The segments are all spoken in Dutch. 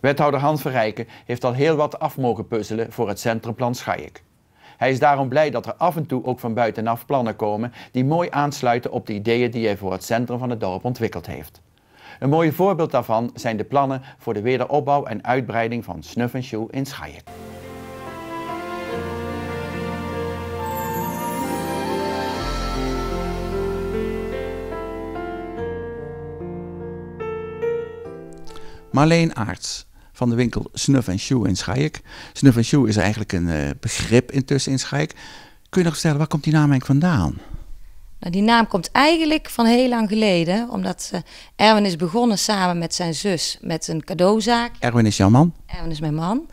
Wethouder Hans Verrijken heeft al heel wat af mogen puzzelen voor het centrumplan Schaik. Hij is daarom blij dat er af en toe ook van buitenaf plannen komen die mooi aansluiten op de ideeën die hij voor het centrum van het dorp ontwikkeld heeft. Een mooi voorbeeld daarvan zijn de plannen voor de wederopbouw en uitbreiding van Snuff Shoe in Schaik. Marleen Aarts van de winkel Snuff Shoe in Schaik. Snuff Shoe is eigenlijk een eh, begrip intussen in Schaik. Kun je nog vertellen, waar komt die naam eigenlijk vandaan? Nou, die naam komt eigenlijk van heel lang geleden, omdat eh, Erwin is begonnen samen met zijn zus met een cadeauzaak. Erwin is jouw man? Erwin is mijn man.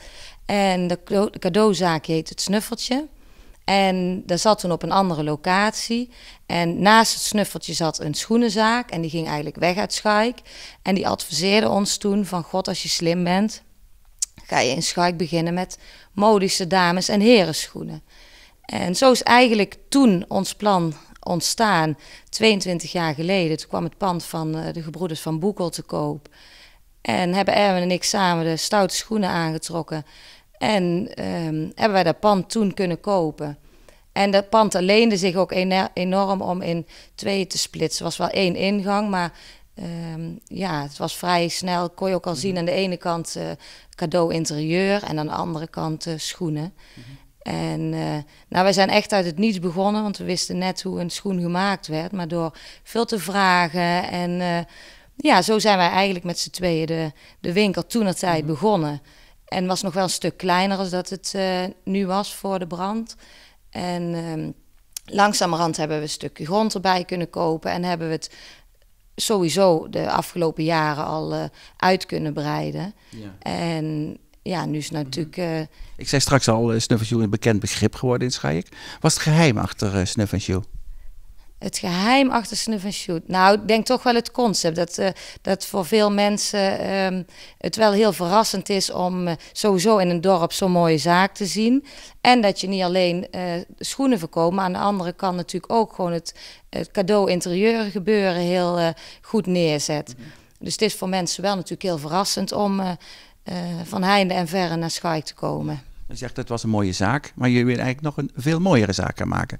En de, cadeauzaak heet het Snuffeltje. En dat zat toen op een andere locatie. En naast het snuffeltje zat een schoenenzaak. En die ging eigenlijk weg uit Schaik. En die adviseerde ons toen van... God, als je slim bent, ga je in Schaik beginnen met modische dames- en herenschoenen. En zo is eigenlijk toen ons plan ontstaan, 22 jaar geleden. Toen kwam het pand van eh, de gebroeders van Boekel te koop. En hebben Erwin en ik samen de stoute schoenen aangetrokken. En ehm, hebben wij dat pand toen kunnen kopen. En dat pand leende zich ook enorm om in twee te splitsen. Er was wel één ingang, maar ehm, ja, het was vrij snel. Kon je ook al mhm. zien aan de ene kant uh, cadeau interieur en aan de andere kant eh, schoenen. Mhm. En uh, nou, wij zijn echt uit het niets begonnen, want we wisten net hoe een schoen gemaakt werd. Maar door veel te vragen en ja, zo zijn wij eigenlijk met z'n tweeën de, de winkel toen tijd mhm. begonnen. En was nog wel een stuk kleiner dan dat het eh, nu was voor de brand. En ehm, langzamerhand hebben we een stukje grond erbij kunnen kopen. En hebben we het sowieso de afgelopen jaren al eh, uit kunnen breiden. Ja. En ja, nu is mhm. natuurlijk... Eh, ik zei straks al, Snuff Snuff een bekend begrip geworden in Schaik. Was het geheim achter Snuff Snuff het geheim achter Snuff Shoot. Nou, ik denk toch wel het concept. Dat, eh, dat voor veel mensen ehm, het wel heel verrassend is om eh, sowieso in een dorp zo'n mooie zaak te zien. En dat je niet alleen eh, schoenen verkoopt, maar aan de andere kant natuurlijk ook gewoon het, het cadeau interieur gebeuren heel goed neerzet. Mhm. Dus het is voor mensen wel natuurlijk heel verrassend om van heinde en verre naar Schaik te komen. Je zegt dat het was een mooie zaak, maar je wil eigenlijk nog een veel mooiere zaak gaan maken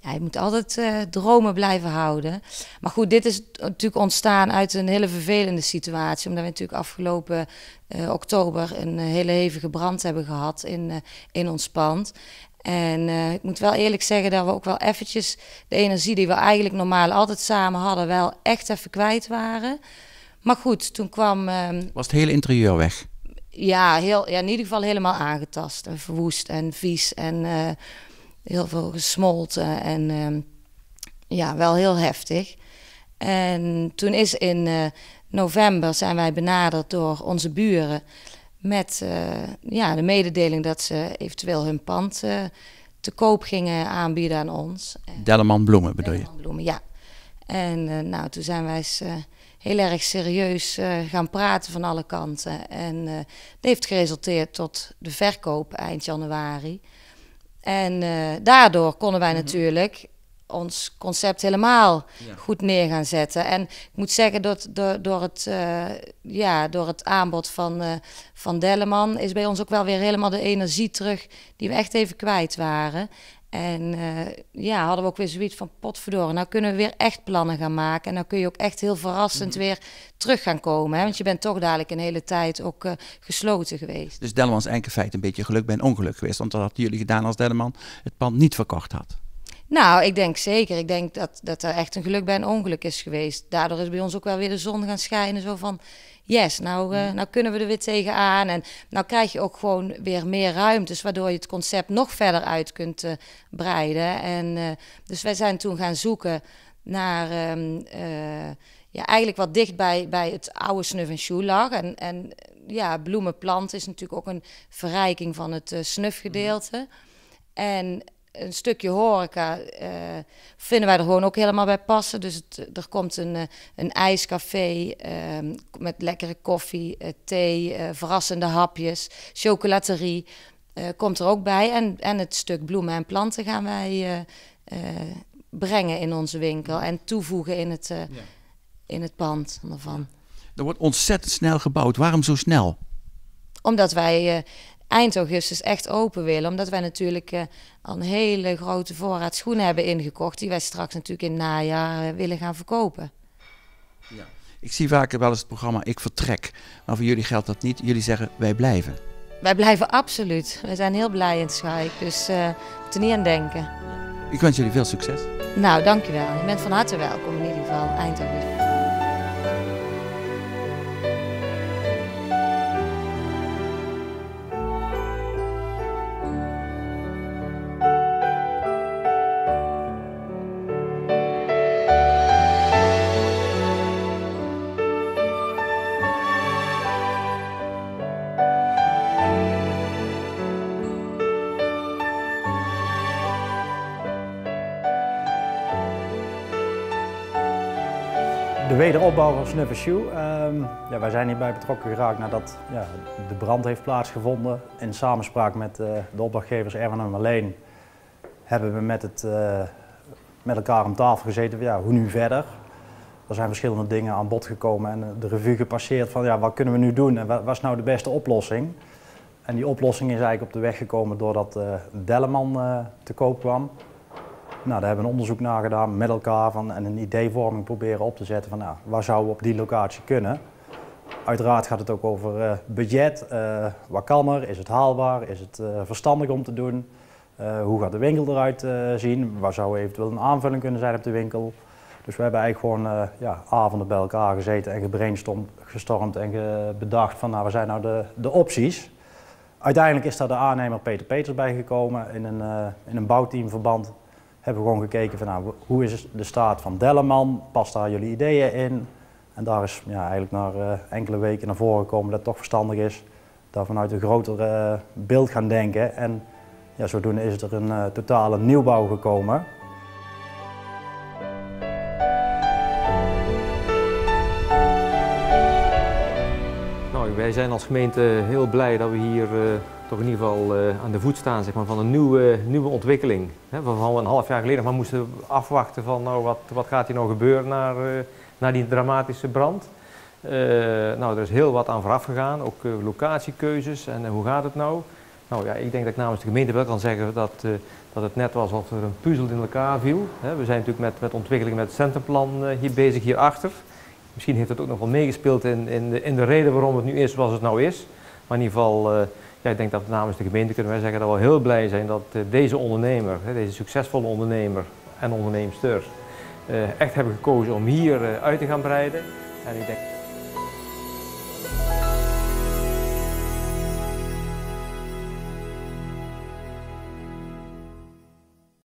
ja, je moet altijd eh, dromen blijven houden. Maar goed, dit is natuurlijk ontstaan uit een hele vervelende situatie. Omdat we natuurlijk afgelopen eh, oktober een eh, hele hevige brand hebben gehad in, in ons pand. En ik moet wel eerlijk zeggen dat we ook wel eventjes de energie die we eigenlijk normaal altijd samen hadden, wel echt even kwijt waren. Maar goed, toen kwam. Ehm, Was het hele interieur weg? Ja, heel, ja, in ieder geval helemaal aangetast en verwoest en vies en heel veel gesmolten en ehm, ja, wel heel heftig. En toen is in eh, november zijn wij benaderd door onze buren met eh, ja, de mededeling dat ze eventueel hun pand eh, te koop gingen aanbieden aan ons. Delleman Bloemen bedoel je? Delleman Bloemen, ja. En nou, toen zijn wij heel erg serieus gaan praten van alle kanten. En dat heeft geresulteerd tot de verkoop eind januari. En eh, daardoor konden wij mhm. natuurlijk ons concept helemaal goed neer gaan zetten. En ik moet zeggen, dat door, door, het, eh, ja, door het aanbod van, uh, van Delleman is bij ons ook wel weer helemaal de energie terug die we echt even kwijt waren. En eh, ja, hadden we ook weer zoiets van potverdoren. Nou kunnen we weer echt plannen gaan maken. En dan kun je ook echt heel verrassend mhm. weer terug gaan komen. Hè? Want je bent toch dadelijk een hele tijd ook eh, gesloten geweest. Dus Dellemans enkele feit een beetje geluk bij een ongeluk geweest. Want dat hadden jullie gedaan als Dellemans het pand niet verkocht had. Nou, ik denk zeker. Ik denk dat, dat er echt een geluk bij een ongeluk is geweest. Daardoor is bij ons ook wel weer de zon gaan schijnen. Zo van, yes, nou, eh, mm. nou kunnen we er weer tegenaan. En nou krijg je ook gewoon weer meer ruimtes, waardoor je het concept nog verder uit kunt eh, breiden. En, eh, dus wij zijn toen gaan zoeken naar... Ehm, ja, eigenlijk wat dicht bij, bij het oude snuff en Shoe lag. En, en ja, bloemenplant is natuurlijk ook een verrijking van het snufgedeelte. Mm-hmm. En een stukje horeca eh, vinden wij er gewoon ook helemaal bij passen. Dus er komt een, eh, een ijscafé eh, met lekkere koffie, thee, verrassende hapjes, chocolaterie komt er ook bij. En, en het stuk bloemen en planten gaan wij brengen in onze winkel en toevoegen in het, in het pand ervan. Er wordt ontzettend snel gebouwd. Waarom zo snel? Omdat wij eind augustus echt open willen. Omdat wij natuurlijk eh, al een hele grote voorraad schoenen hebben ingekocht. Die wij straks natuurlijk in het najaar eh, willen gaan verkopen. Ja. Ik zie vaak wel eens het programma Ik Vertrek. Maar voor jullie geldt dat niet. Jullie zeggen wij blijven. Wij blijven absoluut. We zijn heel blij in het Schaik. Dus uh, eh, er niet aan denken. Ik wens jullie veel succes. Nou, dankjewel. Je bent van harte welkom in ieder geval. Eind augustus. De wederopbouw van Snuffershoe. Shoe. Ehm, ja, wij zijn hierbij betrokken geraakt nadat ja, de brand heeft plaatsgevonden. In samenspraak met eh, de opdrachtgevers Erwin en Marleen hebben we met, het, eh, met elkaar om tafel gezeten. Ja, hoe nu verder? Er zijn verschillende dingen aan bod gekomen en eh, de revue gepasseerd van ja, wat kunnen we nu doen en wat, is nou de beste oplossing? En die oplossing is eigenlijk op de weg gekomen doordat Delleman te koop kwam. Nou, daar hebben we een onderzoek nagedaan gedaan met elkaar van, en een ideevorming proberen op te zetten van nou, waar zouden we op die locatie kunnen. Uiteraard gaat het ook over eh, budget, eh, wat kan er, is het haalbaar, is het eh, verstandig om te doen, hoe gaat de winkel eruit zien, waar zou eventueel een aanvulling kunnen zijn op de winkel. Dus we hebben eigenlijk gewoon ja, avonden bij elkaar gezeten en gebrainstormd en bedacht van nou, wat zijn nou de, de opties. Uiteindelijk is daar de aannemer Peter Peters bij gekomen in een, in een bouwteamverband hebben we gewoon gekeken van nou, hoe is de staat van Delleman, past daar jullie ideeën in? En daar is ja, eigenlijk na eh, enkele weken naar voren gekomen dat het toch verstandig is dat we vanuit een groter uh, beeld gaan denken. En ja, zodoende is er een eh, totale nieuwbouw gekomen. Nou, wij zijn als gemeente heel blij dat we hier toch in ieder geval eh, aan de voet staan zeg maar, van een nieuwe, nieuwe ontwikkeling. Hè, waarvan we een half jaar geleden maar moesten afwachten van nou, wat, wat gaat hier nou gebeuren na, eh, na die dramatische brand. Eh, nou, er is heel wat aan vooraf gegaan, ook locatiekeuzes en hoe gaat het nou? Nou ja, ik denk dat ik namens de gemeente wel kan zeggen dat, dat het net was alsof er een puzzel in elkaar viel. we zijn natuurlijk met, met ontwikkeling met het centrumplan hier bezig hierachter. Misschien heeft het ook nog wel meegespeeld in, in, de, in de reden waarom het nu is zoals het nou is. Maar in ieder geval ik denk dat namens de gemeente kunnen wij zeggen dat we heel blij zijn dat eh, deze ondernemer, deze succesvolle ondernemer en ondernemster eh, echt hebben gekozen om hier eh, uit te gaan breiden. En ik